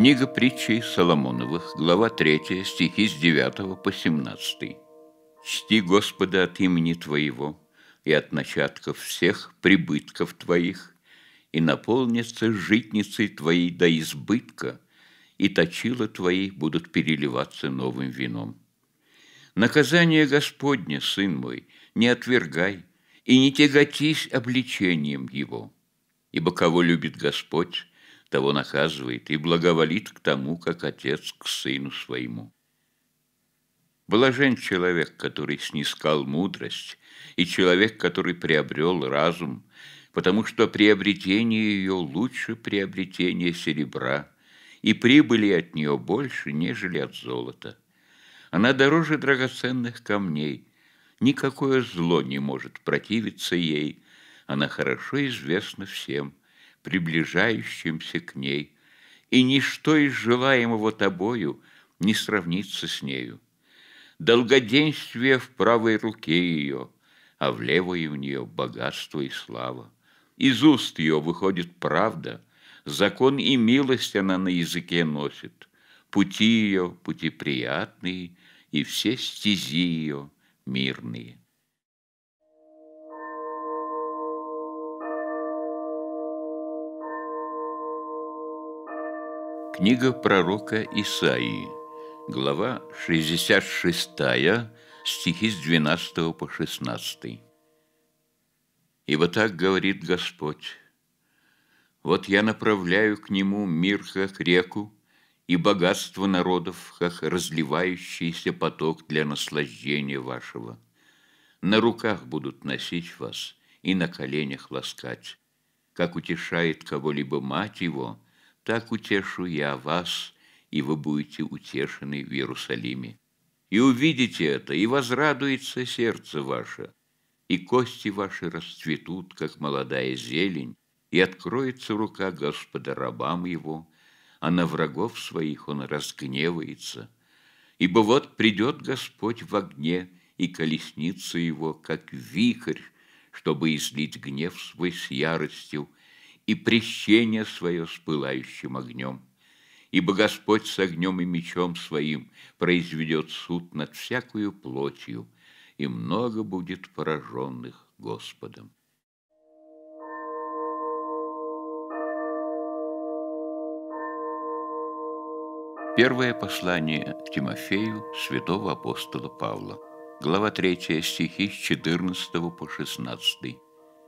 Книга притчей Соломоновых, глава 3, стихи с 9 по 17. «Чти Господа от имени Твоего и от начатков всех прибытков Твоих, и наполнится житницей Твоей до избытка, и точила Твои будут переливаться новым вином. Наказание Господне, сын мой, не отвергай, и не тяготись обличением его. Ибо кого любит Господь, того наказывает и благоволит к тому, как отец к сыну своему. Блажен человек, который снискал мудрость, и человек, который приобрел разум, потому что приобретение ее лучше приобретения серебра, и прибыли от нее больше, нежели от золота. Она дороже драгоценных камней. Никакое зло не может противиться ей. Она хорошо известна всем приближающимся к ней, и ничто из желаемого тобою не сравнится с нею. Долгоденствие в правой руке ее, а в левой у нее богатство и слава. Из уст ее выходит правда, закон и милость она на языке носит. Пути ее, пути приятные, и все стези ее мирные. Книга пророка Исаии, глава 66, стихи с 12 по 16. «Ибо так говорит Господь, вот я направляю к нему мир, как реку, и богатство народов, как разливающийся поток для наслаждения вашего. На руках будут носить вас и на коленях ласкать, как утешает кого-либо мать его – так утешу я вас, и вы будете утешены в Иерусалиме. И увидите это, и возрадуется сердце ваше, и кости ваши расцветут, как молодая зелень, и откроется рука Господа рабам его, а на врагов своих он разгневается. Ибо вот придет Господь в огне, и колесница его, как вихрь, чтобы излить гнев свой с яростью, и прещение свое с пылающим огнем. Ибо Господь с огнем и мечом своим произведет суд над всякую плотью, и много будет пораженных Господом. Первое послание Тимофею святого апостола Павла. Глава 3 стихи с 14 по 16.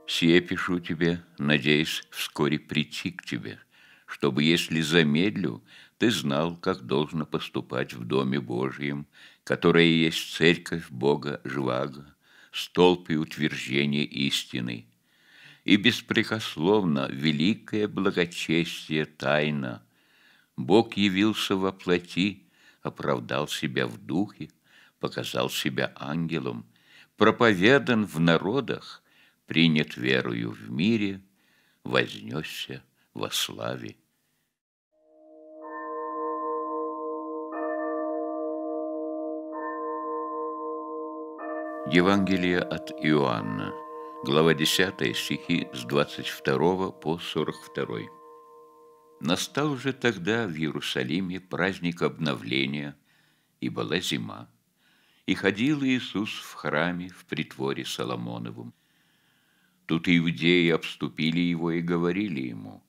Сие пишу тебе, надеясь вскоре прийти к тебе, чтобы, если замедлю, ты знал, как должно поступать в Доме Божьем, которая есть церковь Бога Живаго, столб и утверждение истины. И беспрекословно великое благочестие тайна. Бог явился во плоти, оправдал себя в духе, показал себя ангелом, проповедан в народах, принят верою в мире, вознесся во славе. Евангелие от Иоанна, глава 10, стихи с 22 по 42. Настал же тогда в Иерусалиме праздник обновления, и была зима. И ходил Иисус в храме в притворе Соломоновом. Тут иудеи обступили его и говорили ему,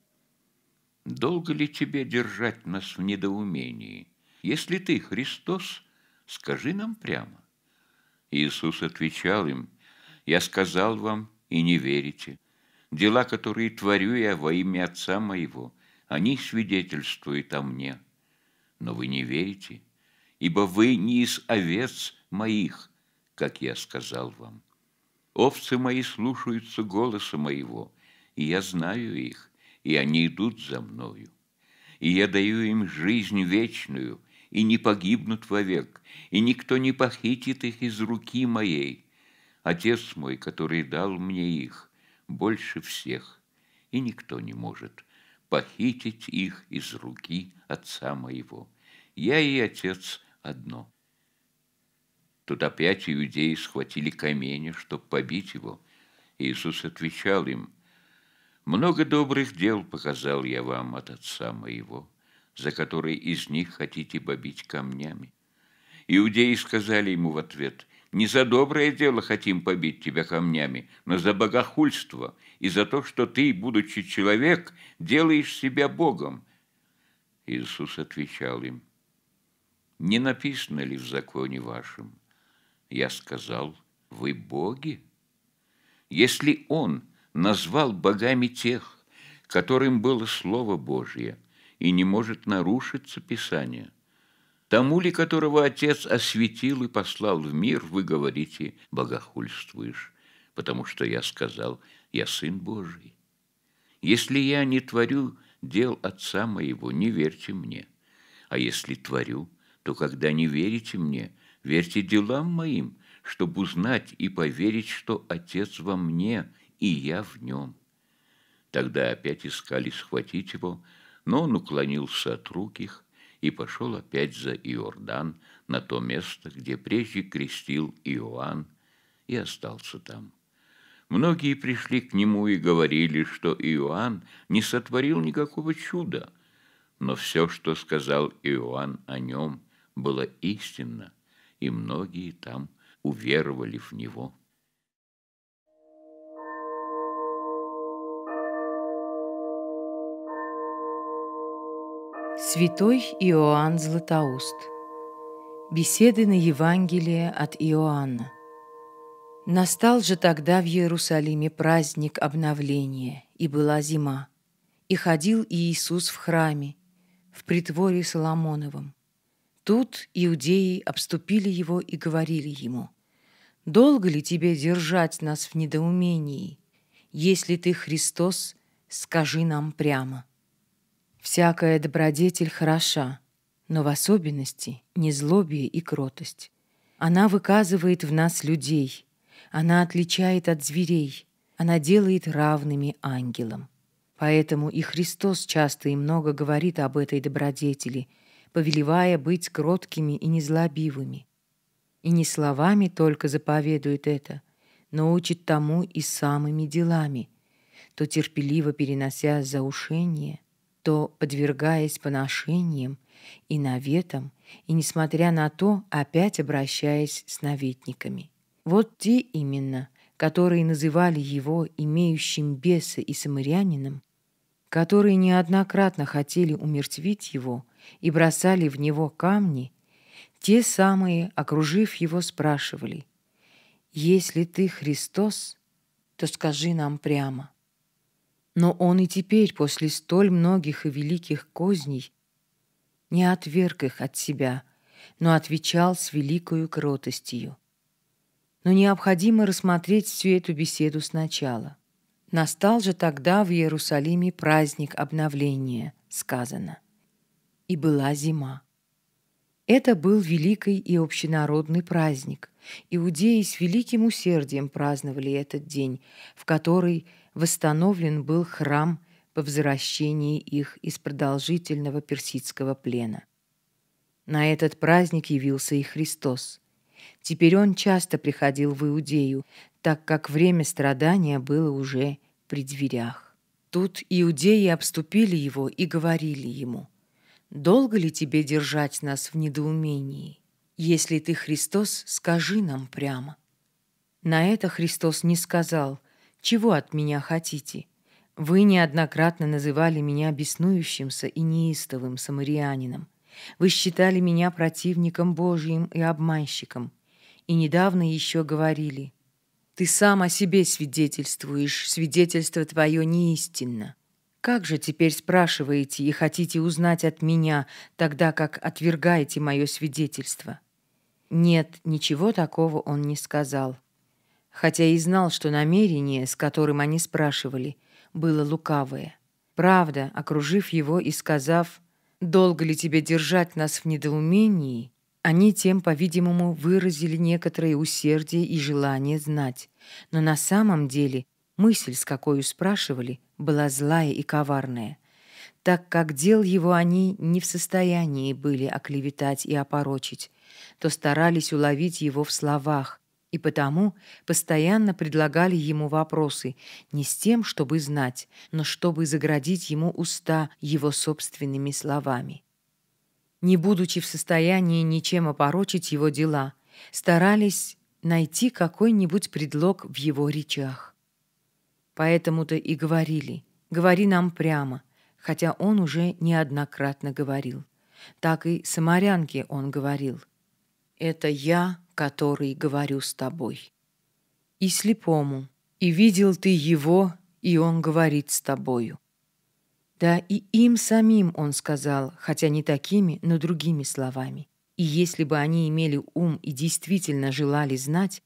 «Долго ли тебе держать нас в недоумении? Если ты Христос, скажи нам прямо». Иисус отвечал им, «Я сказал вам, и не верите. Дела, которые творю я во имя Отца моего, они свидетельствуют о мне. Но вы не верите, ибо вы не из овец моих, как я сказал вам». Овцы мои слушаются голоса моего, и я знаю их, и они идут за мною. И я даю им жизнь вечную, и не погибнут вовек, и никто не похитит их из руки моей. Отец мой, который дал мне их, больше всех, и никто не может похитить их из руки отца моего. Я и отец одно. Тут опять иудеи схватили камень, чтобы побить его. Иисус отвечал им, «Много добрых дел показал я вам от Отца моего, за которые из них хотите побить камнями». Иудеи сказали ему в ответ, «Не за доброе дело хотим побить тебя камнями, но за богохульство и за то, что ты, будучи человек, делаешь себя Богом». Иисус отвечал им, «Не написано ли в законе вашем?» Я сказал, вы боги. Если он назвал богами тех, которым было Слово Божье, и не может нарушиться Писание, тому ли, которого Отец осветил и послал в мир, вы говорите, богохульствуешь, потому что я сказал, я Сын Божий. Если я не творю дел Отца моего, не верьте мне, а если творю, то когда не верите мне – Верьте делам моим, чтобы узнать и поверить, что Отец во мне, и я в нем». Тогда опять искали схватить его, но он уклонился от рук их и пошел опять за Иордан на то место, где прежде крестил Иоанн, и остался там. Многие пришли к нему и говорили, что Иоанн не сотворил никакого чуда, но все, что сказал Иоанн о нем, было истинно, и многие там уверовали в него. Святой Иоанн Златоуст. Беседы на Евангелие от Иоанна. Настал же тогда в Иерусалиме праздник обновления, и была зима. И ходил Иисус в храме, в притворе Соломоновом. Тут иудеи обступили его и говорили ему, «Долго ли тебе держать нас в недоумении? Если ты Христос, скажи нам прямо». Всякая добродетель хороша, но в особенности незлобие и кротость. Она выказывает в нас людей, она отличает от зверей, она делает равными ангелам. Поэтому и Христос часто и много говорит об этой добродетели – повелевая быть кроткими и незлобивыми. И не словами только заповедует это, но учит тому и самыми делами, то терпеливо перенося заушение, то подвергаясь поношениям и наветам, и, несмотря на то, опять обращаясь с наветниками. Вот те именно, которые называли его имеющим беса и самырянином, которые неоднократно хотели умертвить его и бросали в него камни, те самые, окружив его, спрашивали, «Если ты Христос, то скажи нам прямо». Но он и теперь, после столь многих и великих козней, не отверг их от себя, но отвечал с великою кротостью. Но необходимо рассмотреть всю эту беседу сначала — Настал же тогда в Иерусалиме праздник обновления, сказано. И была зима. Это был великий и общенародный праздник. Иудеи с великим усердием праздновали этот день, в который восстановлен был храм по возвращении их из продолжительного персидского плена. На этот праздник явился и Христос. Теперь он часто приходил в Иудею, так как время страдания было уже при дверях. Тут иудеи обступили его и говорили ему, «Долго ли тебе держать нас в недоумении? Если ты Христос, скажи нам прямо». На это Христос не сказал, «Чего от меня хотите? Вы неоднократно называли меня беснующимся и неистовым самарианином. Вы считали меня противником Божьим и обманщиком и недавно еще говорили. «Ты сам о себе свидетельствуешь, свидетельство твое неистинно. Как же теперь спрашиваете и хотите узнать от меня, тогда как отвергаете мое свидетельство?» Нет, ничего такого он не сказал. Хотя и знал, что намерение, с которым они спрашивали, было лукавое. Правда, окружив его и сказав «Долго ли тебе держать нас в недоумении?» Они тем, по-видимому, выразили некоторое усердие и желание знать. Но на самом деле мысль, с какой спрашивали, была злая и коварная, так как дел его они не в состоянии были оклеветать и опорочить, то старались уловить его в словах, и потому постоянно предлагали ему вопросы не с тем, чтобы знать, но чтобы заградить ему уста его собственными словами не будучи в состоянии ничем опорочить его дела, старались найти какой-нибудь предлог в его речах. Поэтому-то и говорили «говори нам прямо», хотя он уже неоднократно говорил. Так и самарянке он говорил «это я, который говорю с тобой». И слепому «и видел ты его, и он говорит с тобою». Да, и им самим он сказал, хотя не такими, но другими словами. И если бы они имели ум и действительно желали знать,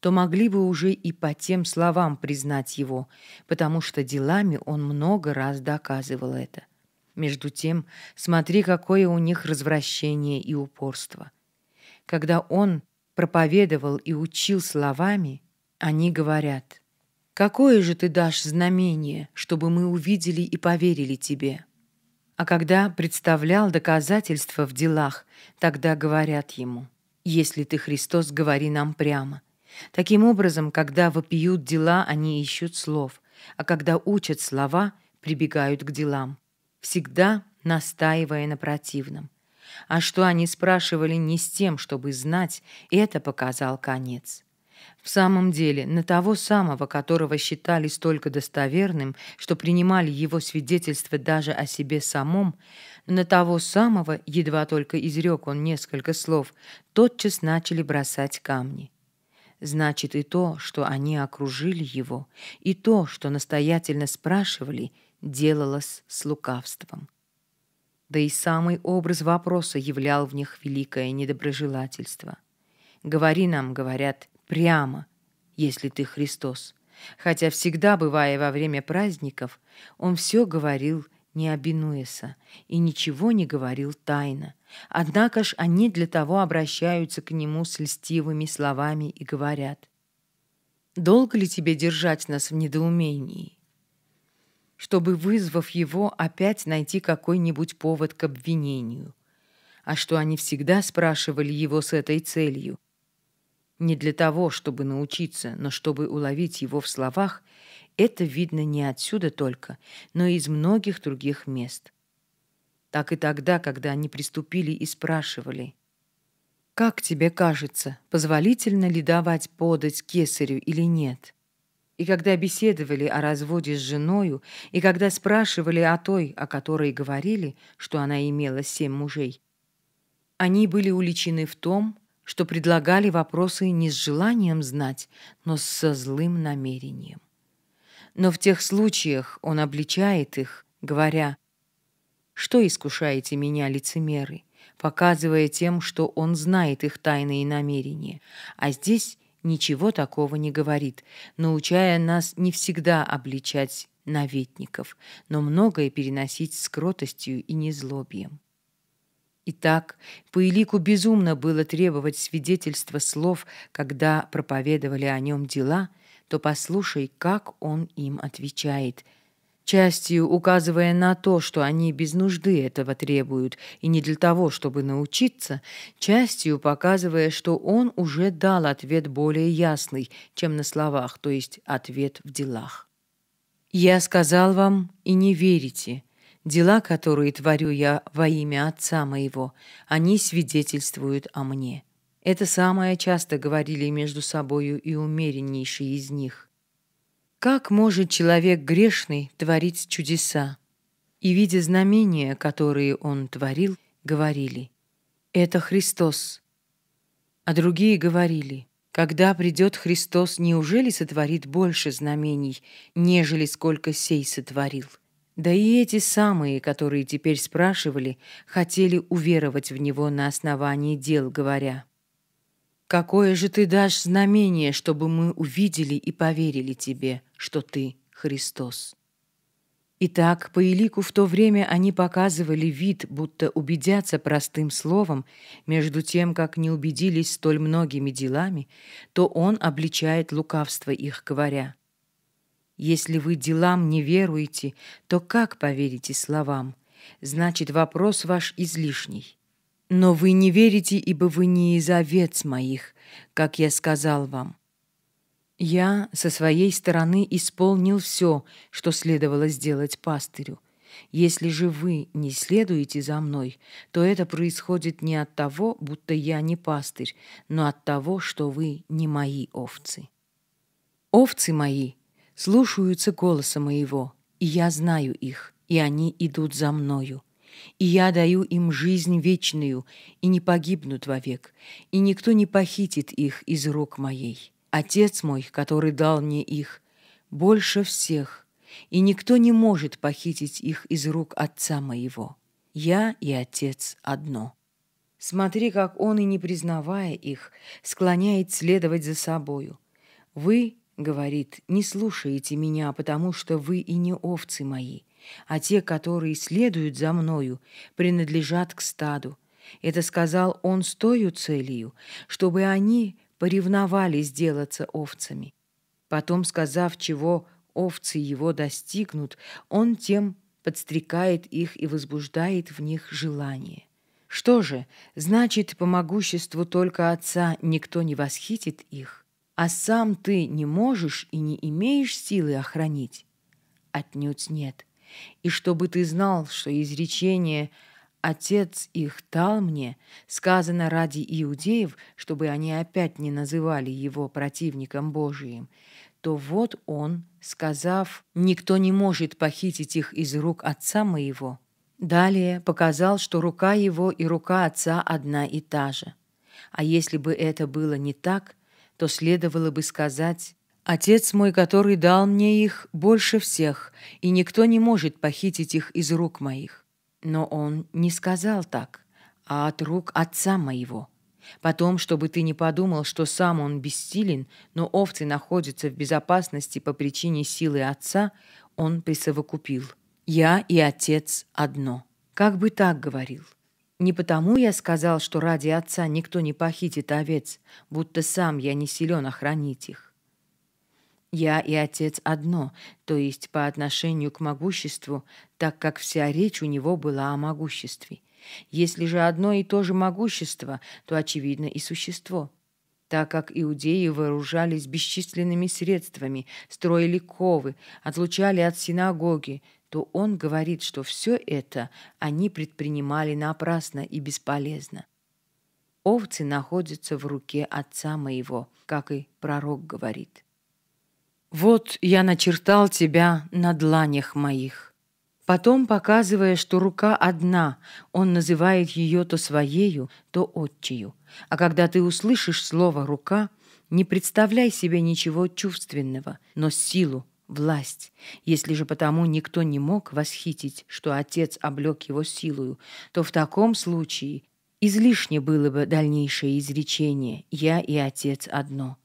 то могли бы уже и по тем словам признать его, потому что делами он много раз доказывал это. Между тем, смотри, какое у них развращение и упорство. Когда он проповедовал и учил словами, они говорят – Какое же ты дашь знамение, чтобы мы увидели и поверили тебе? А когда представлял доказательства в делах, тогда говорят ему, «Если ты Христос, говори нам прямо». Таким образом, когда вопиют дела, они ищут слов, а когда учат слова, прибегают к делам, всегда настаивая на противном. А что они спрашивали не с тем, чтобы знать, это показал конец. В самом деле, на того самого, которого считали столько достоверным, что принимали его свидетельство даже о себе самом, на того самого, едва только изрек он несколько слов, тотчас начали бросать камни. Значит, и то, что они окружили его, и то, что настоятельно спрашивали, делалось с лукавством. Да и самый образ вопроса являл в них великое недоброжелательство. «Говори нам», — говорят, прямо, если ты Христос. Хотя всегда, бывая во время праздников, он все говорил не обинуяся и ничего не говорил тайно. Однако ж они для того обращаются к нему с льстивыми словами и говорят, «Долго ли тебе держать нас в недоумении?» чтобы, вызвав его, опять найти какой-нибудь повод к обвинению. А что они всегда спрашивали его с этой целью, не для того, чтобы научиться, но чтобы уловить его в словах, это видно не отсюда только, но и из многих других мест. Так и тогда, когда они приступили и спрашивали, «Как тебе кажется, позволительно ли давать подать кесарю или нет?» И когда беседовали о разводе с женою, и когда спрашивали о той, о которой говорили, что она имела семь мужей, они были уличены в том, что предлагали вопросы не с желанием знать, но со злым намерением. Но в тех случаях он обличает их, говоря, «Что искушаете меня, лицемеры?» показывая тем, что он знает их тайные намерения. А здесь ничего такого не говорит, научая нас не всегда обличать наветников, но многое переносить с кротостью и незлобием. Итак, по безумно было требовать свидетельства слов, когда проповедовали о нем дела, то послушай, как он им отвечает, частью указывая на то, что они без нужды этого требуют, и не для того, чтобы научиться, частью показывая, что он уже дал ответ более ясный, чем на словах, то есть ответ в делах. «Я сказал вам, и не верите, Дела, которые творю я во имя Отца моего, они свидетельствуют о мне». Это самое часто говорили между собою и умереннейшие из них. Как может человек грешный творить чудеса? И, видя знамения, которые он творил, говорили «Это Христос». А другие говорили «Когда придет Христос, неужели сотворит больше знамений, нежели сколько сей сотворил?» Да и эти самые, которые теперь спрашивали, хотели уверовать в него на основании дел, говоря, «Какое же ты дашь знамение, чтобы мы увидели и поверили тебе, что ты Христос?» Итак, по Илику в то время они показывали вид, будто убедятся простым словом, между тем, как не убедились столь многими делами, то он обличает лукавство их, говоря – если вы делам не веруете, то как поверите словам? Значит, вопрос ваш излишний. Но вы не верите, ибо вы не из овец моих, как я сказал вам. Я со своей стороны исполнил все, что следовало сделать пастырю. Если же вы не следуете за мной, то это происходит не от того, будто я не пастырь, но от того, что вы не мои овцы. Овцы мои — слушаются голоса моего, и я знаю их, и они идут за мною. И я даю им жизнь вечную, и не погибнут вовек, и никто не похитит их из рук моей. Отец мой, который дал мне их, больше всех, и никто не может похитить их из рук отца моего. Я и отец одно. Смотри, как он, и не признавая их, склоняет следовать за собою. Вы говорит, не слушаете меня, потому что вы и не овцы мои, а те, которые следуют за мною, принадлежат к стаду. Это сказал он с тою целью, чтобы они поревновали сделаться овцами. Потом, сказав, чего овцы его достигнут, он тем подстрекает их и возбуждает в них желание. Что же, значит, по могуществу только Отца никто не восхитит их? а сам ты не можешь и не имеешь силы охранить? Отнюдь нет. И чтобы ты знал, что изречение «отец их дал мне» сказано ради иудеев, чтобы они опять не называли его противником Божиим, то вот он, сказав «никто не может похитить их из рук отца моего», далее показал, что рука его и рука отца одна и та же. А если бы это было не так, то следовало бы сказать «Отец мой, который дал мне их, больше всех, и никто не может похитить их из рук моих». Но он не сказал так, а от рук отца моего. Потом, чтобы ты не подумал, что сам он бессилен, но овцы находятся в безопасности по причине силы отца, он присовокупил. «Я и отец одно». Как бы так говорил. Не потому я сказал, что ради отца никто не похитит овец, будто сам я не силен охранить их. Я и отец одно, то есть по отношению к могуществу, так как вся речь у него была о могуществе. Если же одно и то же могущество, то, очевидно, и существо. Так как иудеи вооружались бесчисленными средствами, строили ковы, отлучали от синагоги – то он говорит, что все это они предпринимали напрасно и бесполезно. Овцы находятся в руке отца моего, как и пророк говорит. «Вот я начертал тебя на дланях моих». Потом, показывая, что рука одна, он называет ее то своею, то отчею. А когда ты услышишь слово «рука», не представляй себе ничего чувственного, но силу, власть. Если же потому никто не мог восхитить, что отец облег его силою, то в таком случае излишне было бы дальнейшее изречение «я и отец одно».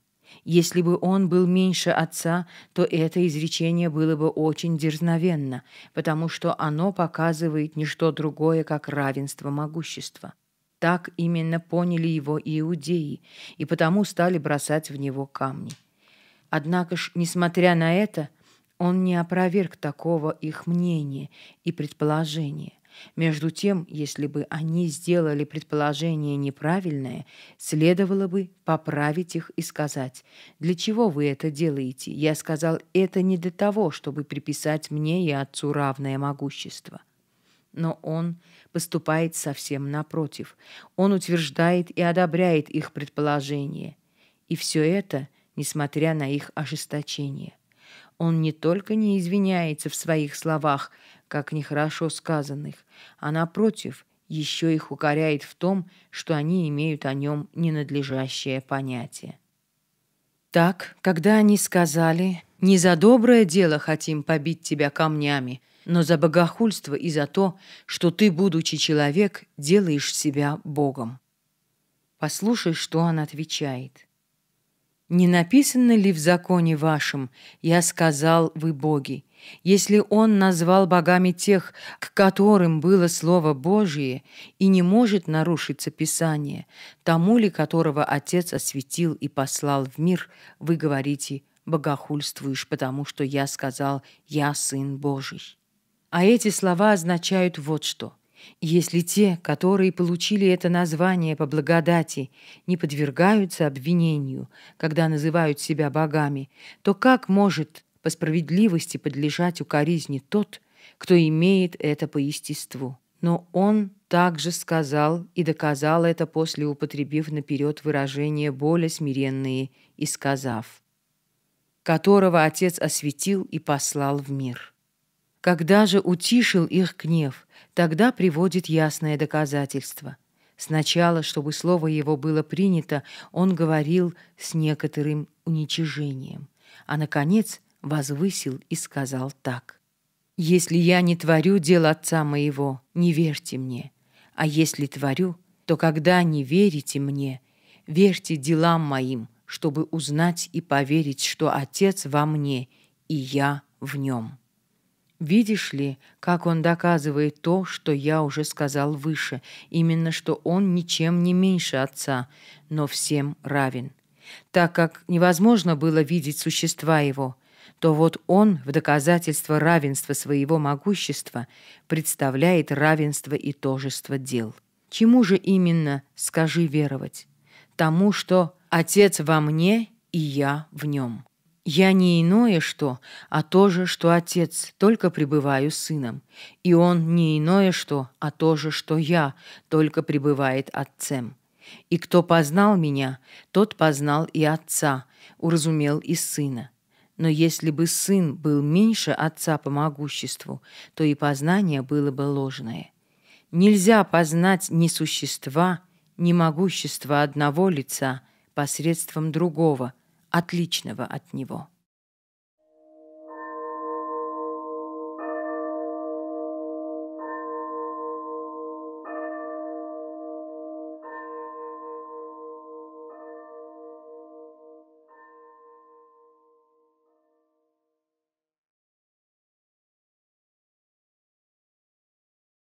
Если бы он был меньше отца, то это изречение было бы очень дерзновенно, потому что оно показывает не что другое, как равенство могущества. Так именно поняли его иудеи, и потому стали бросать в него камни. Однако ж, несмотря на это, он не опроверг такого их мнения и предположения. Между тем, если бы они сделали предположение неправильное, следовало бы поправить их и сказать, «Для чего вы это делаете? Я сказал, это не для того, чтобы приписать мне и отцу равное могущество». Но он поступает совсем напротив. Он утверждает и одобряет их предположение. И все это – несмотря на их ожесточение. Он не только не извиняется в своих словах, как нехорошо сказанных, а, напротив, еще их укоряет в том, что они имеют о нем ненадлежащее понятие. Так, когда они сказали «Не за доброе дело хотим побить тебя камнями», но за богохульство и за то, что ты, будучи человек, делаешь себя Богом. Послушай, что он отвечает. Не написано ли в законе вашем «Я сказал, вы боги»? Если он назвал богами тех, к которым было Слово Божие, и не может нарушиться Писание, тому ли, которого Отец осветил и послал в мир, вы говорите «богохульствуешь, потому что я сказал, я Сын Божий». А эти слова означают вот что – если те, которые получили это название по благодати, не подвергаются обвинению, когда называют себя богами, то как может по справедливости подлежать укоризне тот, кто имеет это по естеству? Но он также сказал и доказал это после употребив наперед выражения более смиренные и сказав, которого Отец осветил и послал в мир. Когда же утишил их гнев – тогда приводит ясное доказательство. Сначала, чтобы слово его было принято, он говорил с некоторым уничижением, а, наконец, возвысил и сказал так. «Если я не творю дел отца моего, не верьте мне, а если творю, то когда не верите мне, верьте делам моим, чтобы узнать и поверить, что Отец во мне и я в нем». Видишь ли, как он доказывает то, что я уже сказал выше, именно что он ничем не меньше отца, но всем равен. Так как невозможно было видеть существа его, то вот он в доказательство равенства своего могущества представляет равенство и тожество дел. Чему же именно, скажи, веровать? Тому, что «Отец во мне, и я в нем». «Я не иное что, а то же, что Отец, только пребываю с Сыном. И Он не иное что, а то же, что Я, только пребывает Отцем. И кто познал Меня, тот познал и Отца, уразумел и Сына. Но если бы Сын был меньше Отца по могуществу, то и познание было бы ложное. Нельзя познать ни существа, ни могущества одного лица посредством другого – отличного от него.